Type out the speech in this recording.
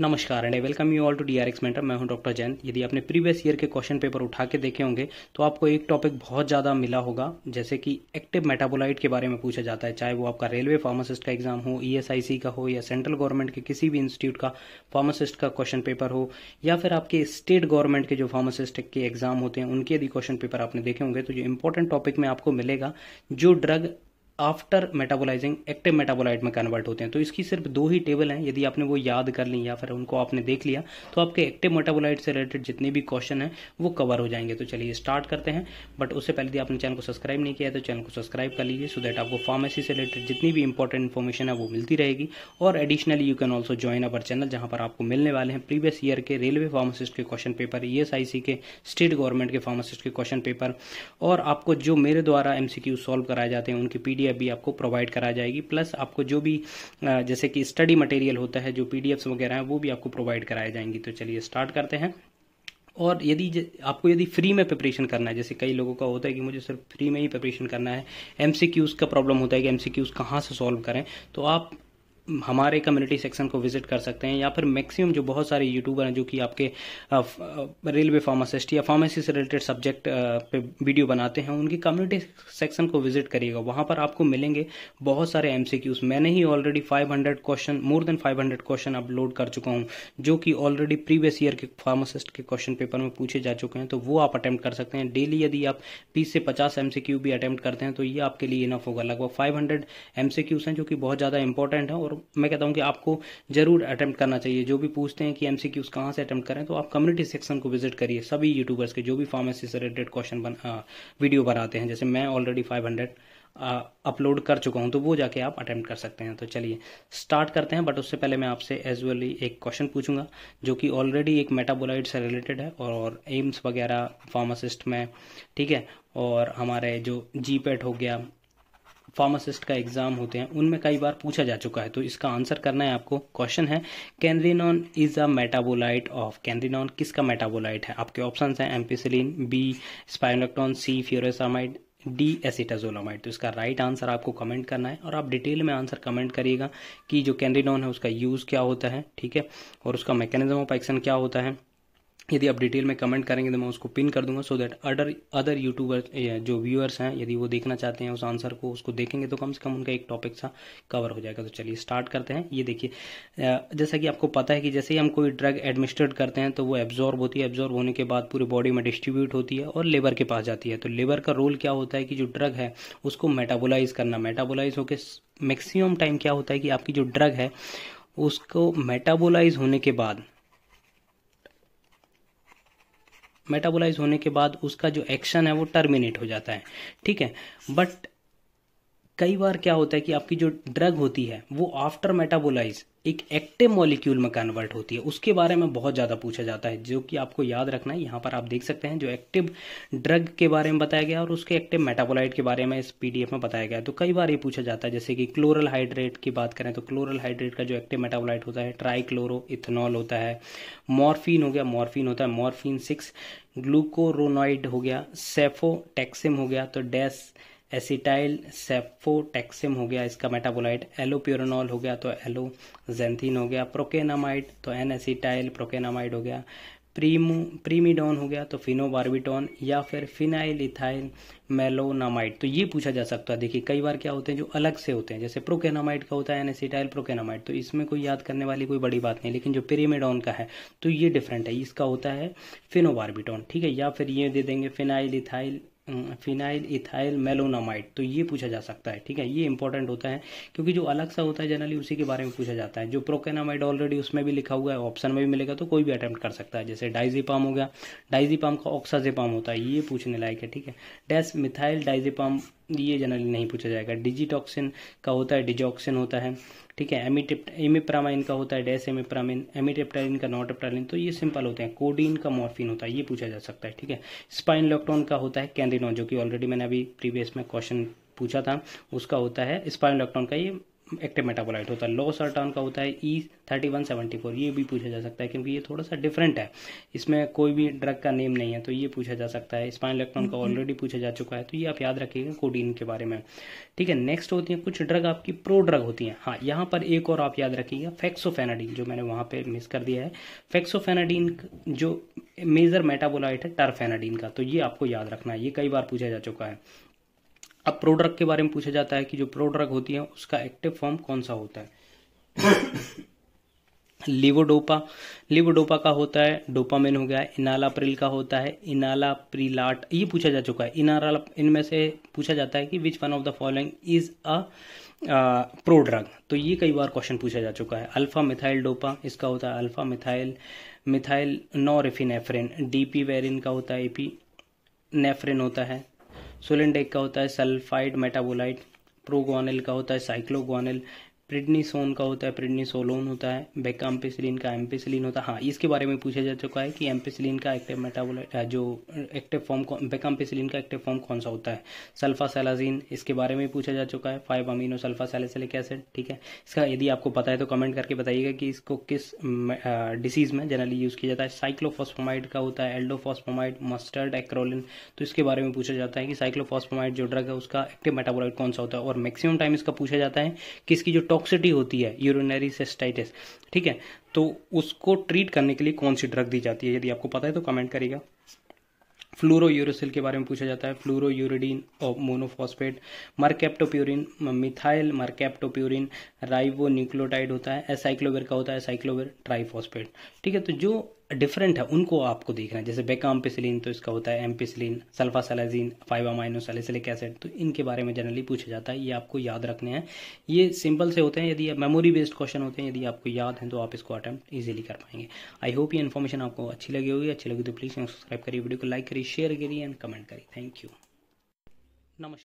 नमस्कार and welcome you all to D R X mentor मैं हूं डॉक्टर जैन यदि आपने प्रीवियस ईयर के क्वेश्चन पेपर उठा के देखे होंगे तो आपको एक टॉपिक बहुत ज़्यादा मिला होगा जैसे कि एक्टिव मेटाबोलाइट के बारे में पूछा जाता है चाहे वो आपका रेलवे फार्मासिस्ट का एग्जाम हो ई e का हो या सेंट्रल गवर्नमेंट के किसी भी इंस्टीट्यूट का फार्मासिस्ट का क्वेश्चन पेपर हो या फिर आपके स्टेट गवर्नमेंट के जो फार्मासिस्ट के एग्जाम होते हैं उनके यदि क्वेश्चन पेपर आपने देखे होंगे तो जो इंपॉर्टेंट टॉपिक में आपको मिलेगा जो drug after metabolizing active metabolite में कन्वर्ट होते हैं तो इसकी सिर्फ दो ही टेबल हैं यदि आपने वो याद कर ली या फिर उनको आपने देख लिया तो आपके एक्टिव मेटाबोलाइट से रिलेटेड जितने भी क्वेश्चन हैं वो कवर हो जाएंगे तो चलिए स्टार्ट करते हैं बट उससे पहले यदि आपने चैनल को सब्सक्राइब नहीं किया है तो चैनल को सब्सक्राइब कर लीजिए सो दैट आपको फार्मेसी से रिलेटेड जितनी भी इंपॉर्टेंट इन्फॉर्मेशन है वो मिलती रहेगी और additionally you can also join our channel जहाँ पर आपको मिलने वाले हैं प्रीवियस ईयर के रेलवे फार्मासिस्ट के क्वेश्चन पेपर ई के स्टेट गवर्नमेंट के फार्मासिस्ट के क्वेश्चन पेपर और आपको जो मेरे द्वारा एम सॉल्व कराए जाते हैं उनकी पी भी अभी आपको प्रोवाइड करा जाएगी प्लस आपको जो भी जैसे कि स्टडी मटेरियल होता है जो पी वगैरह हैं वो भी आपको प्रोवाइड कराए जाएंगी तो चलिए स्टार्ट करते हैं और यदि आपको यदि फ्री में प्रिपरेशन करना है जैसे कई लोगों का होता है कि मुझे सिर्फ फ्री में ही प्रिपरेशन करना है एमसीक्यूज का प्रॉब्लम होता है कि एमसीक्यूज कहाँ से सॉल्व करें तो आप हमारे कम्युनिटी सेक्शन को विजिट कर सकते हैं या फिर मैक्सिमम जो बहुत सारे यूट्यूबर हैं जो कि आपके रेलवे फार्मासिस्ट या फार्मेसी से रिलेटेड सब्जेक्ट पे वीडियो बनाते हैं उनकी कम्युनिटी सेक्शन को विजिट करिएगा वहाँ पर आपको मिलेंगे बहुत सारे एम मैंने ही already five question more than five question upload कर चुका हूँ जो कि ऑलरेडी प्रीवियस ईयर के फार्मासिस्ट के क्वेश्चन पेपर में पूछे जा चुके हैं तो वो आप अटैम्प्ट कर सकते हैं डेली यदि आप बीस से पचास एम भी अटैम्प्ट करते हैं तो ये आपके लिए इनफ होगा लगभग फाइव हंड्रेड हैं जो कि बहुत ज़्यादा इंपॉर्टेंट है और मैं कहता हूँ कि आपको जरूर अटैम्प्ट करना चाहिए जो भी पूछते हैं कि एम सी क्यूज कहाँ से अटैम्प्ट करें तो आप कम्युनिटी सेक्शन को विजिट करिए सभी यूट्यूबर्स के जो भी फार्मेसी से रिलेटेड क्वेश्चन बन वीडियो बनाते हैं जैसे मैं ऑलरेडी फाइव हंड्रेड अपलोड कर चुका हूं तो वो जाके आप अटैम्प्ट कर सकते हैं तो चलिए स्टार्ट करते हैं बट उससे पहले मैं आपसे एजुअली एक क्वेश्चन पूछूंगा जो कि ऑलरेडी एक मेटाबोलाइड से रिलेटेड है और एम्स वगैरह फार्मासिस्ट में ठीक है और हमारे जो जी हो गया फार्मासिस्ट का एग्जाम होते हैं उनमें कई बार पूछा जा चुका है तो इसका आंसर करना है आपको क्वेश्चन है canrenone is a metabolite of canrenone किसका मेटाबोलाइट है आपके ऑप्शन हैं ampicillin B spironolactone C furosemide D acetazolamide तो इसका राइट आंसर आपको कमेंट करना है और आप डिटेल में आंसर कमेंट करिएगा कि जो कैंड्रीनॉन है उसका यूज़ क्या होता है ठीक है और उसका मैकेनिज्म ऑफ एक्शन क्या होता है यदि आप डिटेल में कमेंट करेंगे तो मैं उसको पिन कर दूंगा so that other other YouTuber जो व्यूअर्स हैं यदि वो देखना चाहते हैं उस आंसर को उसको देखेंगे तो कम से कम उनका एक टॉपिक सा कवर हो जाएगा तो चलिए स्टार्ट करते हैं ये देखिए जैसा कि आपको पता है कि जैसे ही हम कोई ड्रग एडमिनिस्ट्रेट करते हैं तो वो एब्जॉर्ब होती है एब्जॉर्ब होने के बाद पूरे बॉडी में डिस्ट्रीब्यूट होती है और लेबर के पास जाती है तो लेबर का रोल क्या होता है कि जो ड्रग है उसको मेटाबोलाइज करना मेटाबोलाइज होकर मैक्सिमम टाइम क्या होता है कि आपकी जो ड्रग है उसको मेटाबोलाइज होने के बाद मेटाबोलाइज होने के बाद उसका जो एक्शन है वो टर्मिनेट हो जाता है ठीक है बट कई बार क्या होता है कि आपकी जो ड्रग होती है वो आफ्टर मेटाबोलाइज एक एक्टिव मॉलिक्यूल में कन्वर्ट होती है उसके बारे में बहुत ज़्यादा पूछा जाता है जो कि आपको याद रखना है यहाँ पर आप देख सकते हैं जो एक्टिव ड्रग के बारे में बताया गया और उसके एक्टिव मेटाबोलाइट के बारे में इस पीडीएफ में बताया गया तो कई बार ये पूछा जाता है जैसे कि क्लोरल हाइड्रेट की बात करें तो क्लोरल हाइड्रेट का जो एक्टिव मेटाबोलाइट होता है ट्राईक्लोरो इथेनॉल होता है मॉर्फिन हो गया मॉर्फिन होता है मॉर्फिन सिक्स ग्लूकोरोनॉइड हो गया सेफोटेक्सिम हो गया तो डैस एसिटाइल सेफोटेक्सिम हो गया इसका मेटाबोलाइट एलोप्योरनॉल हो गया तो एलो जेंथिन हो गया प्रोकेनामाइड तो एन एसिटाइल प्रोकेनामाइड हो गया प्रीमो प्रीमिडोन हो गया तो फिनोबार्बिटोन या फिर फिनाइल इथाइल मेलोनामाइड तो ये पूछा जा सकता है देखिए कई बार क्या होते हैं जो अलग से होते हैं जैसे प्रोकेनामाइड का होता है एनएसिटाइल प्रोकेनामाइड तो इसमें कोई याद करने वाली कोई बड़ी बात नहीं लेकिन जो प्रीमिडोन का है तो ये डिफरेंट है इसका होता है फिनोबार्बिटोन ठीक है या फिर ये दे देंगे phenyl ethyl phenyl ethyl malonamide तो ये पूछा जा सकता है ठीक है ये इंपॉर्टेंट होता है क्योंकि जो अलग सा होता है जनरली उसी के बारे में पूछा जाता है जो प्रोकेनामाइड ऑलरेडी उसमें भी लिखा हुआ है ऑप्शन में भी मिलेगा तो कोई भी अटैम्प्ट कर सकता है जैसे डाइजीपाम हो गया डाइजीपाम का ऑक्साजेपाम होता है ये पूछने लायक है ठीक है डैस मिथाइल डाइजीपाम ये जनरली नहीं पूछा जाएगा डिजिटॉक्सिन का होता है डिजॉक्सिन होता है ठीक है एमिप्रामाइन का होता है डेस एमिप्रामिन एमिटेप्टाइन का नॉटेप्टालिन तो ये सिंपल होते हैं कोडीन का मॉर्फिन होता है ये पूछा जा सकता है ठीक है स्पाइन इलेक्ट्रॉन का होता है कैंडिनॉन जो कि ऑलरेडी मैंने अभी प्रीवियस में क्वेश्चन पूछा था उसका होता है स्पाइन इलेक्ट्रॉन का ये एक्टिव मेटाबोलाइट होता है लो सर्टान का होता है E thirty one seventy four ये भी पूछा जा सकता है क्योंकि ये थोड़ा सा डिफरेंट है इसमें कोई भी ड्रग का नेम नहीं है तो ये पूछा जा सकता है स्पाइन इलेक्ट्रॉन का ऑलरेडी हम्म, हम्म। पूछा जा चुका है तो ये आप याद रखिएगा कोडीन के बारे में ठीक है नेक्स्ट होती है कुछ ड्रग आपकी प्रो ड्रग होती हैं हाँ यहाँ पर एक और आप याद रखिएगा फैक्सोफेनाडीन जो मैंने वहाँ पर मिस कर दिया है फैक्सोफेनाडीन जो मेजर मेटाबोलाइट है टर्फेनाडीन का तो ये आपको याद रखना है ये कई बार पूछा जा चुका है अब प्रोड्रग के बारे में पूछा जाता है कि जो प्रोड्रग होती है उसका एक्टिव फॉर्म कौन सा होता है लिवोडोपा लिवोडोपा का होता है डोपामिन हो गया इनालाप्रिल का होता है इनालाप्रिलाट ये पूछा जा चुका है इनाला इनमें से पूछा जाता है कि which one of the following is a prodrug तो ये कई बार क्वेश्चन पूछा जा चुका है अल्फा मिथाइल डोपा इसका होता है alpha methyl methyl norepinephrine dipivefrin का होता है एपी नेफ्रिन होता है सोलेंडेक का होता है सल्फाइड मेटाबोलाइट प्रोगोनिल का होता है साइक्लोगोनिल प्रिडनीसोन का होता है प्रिडनीसोलोन होता है बेक का एम्पिसलिन होता है हाँ इसके बारे में पूछा जा चुका है कि एम्पिसलिन का एक्टिव मेटाबोलाइट जो एक्टिव फॉर्म बेक का एक्टिव फॉर्म कौन सा होता है सल्फा सेलाजीन इसके बारे में पूछा जा चुका है five amino sulfa salicylic acid ठीक है इसका यदि आपको पता है तो कमेंट करके बताइएगा कि इसको किस डिसीज़ में जनरली यूज़ किया जाता है साइक्लोफॉस्फोमाइड का होता है एल्डोफॉस्फोमाइड मस्टर्ड एक्रोलिन तो इसके बारे में पूछा जाता है कि साइक्लोफॉस्फोमाइड जो ड्रग है उसका एक्टिव मेटाबोलाइट कौन सा होता है और मैक्सिमम टाइम इसका पूछा जाता है कि इसकी जो टॉक्सिटी होती है यूरिनरी सेस्टाइटिस ठीक है तो उसको ट्रीट करने के लिए कौन सी ड्रग दी जाती है यदि आपको पता है तो कमेंट करेगा फ्लोरो यूरोसिल के बारे में पूछा जाता है फ्लोरो यूरिडीन और monophosphate mercaptopurine methyl mercaptopurine ribo nucleotide होता है एसाइक्लोवेर का होता है साइक्लोवेर ट्राइफॉस्फेट ठीक है तो जो डिफरेंट है उनको आपको देखना है जैसे बेकाम्पिसिलिन तो इसका होता है ampicillin sulfasalazine five amino salicylic acid तो इनके बारे में जनरली पूछा जाता है ये आपको याद रखने हैं ये सिंपल से होते हैं यदि मेमोरी बेस्ड क्वेश्चन होते हैं यदि आपको याद हैं तो आप इसको अटैम्प्ट ईजिली कर पाएंगे आई होप ये इन्फॉर्मेशन आपको अच्छी लगी होगी अच्छी लगी तो प्लीज़ सब्सक्राइब करिए वीडियो को लाइक करिए शेयर करिए एंड कमेंट करिए थैंक यू नमस्कार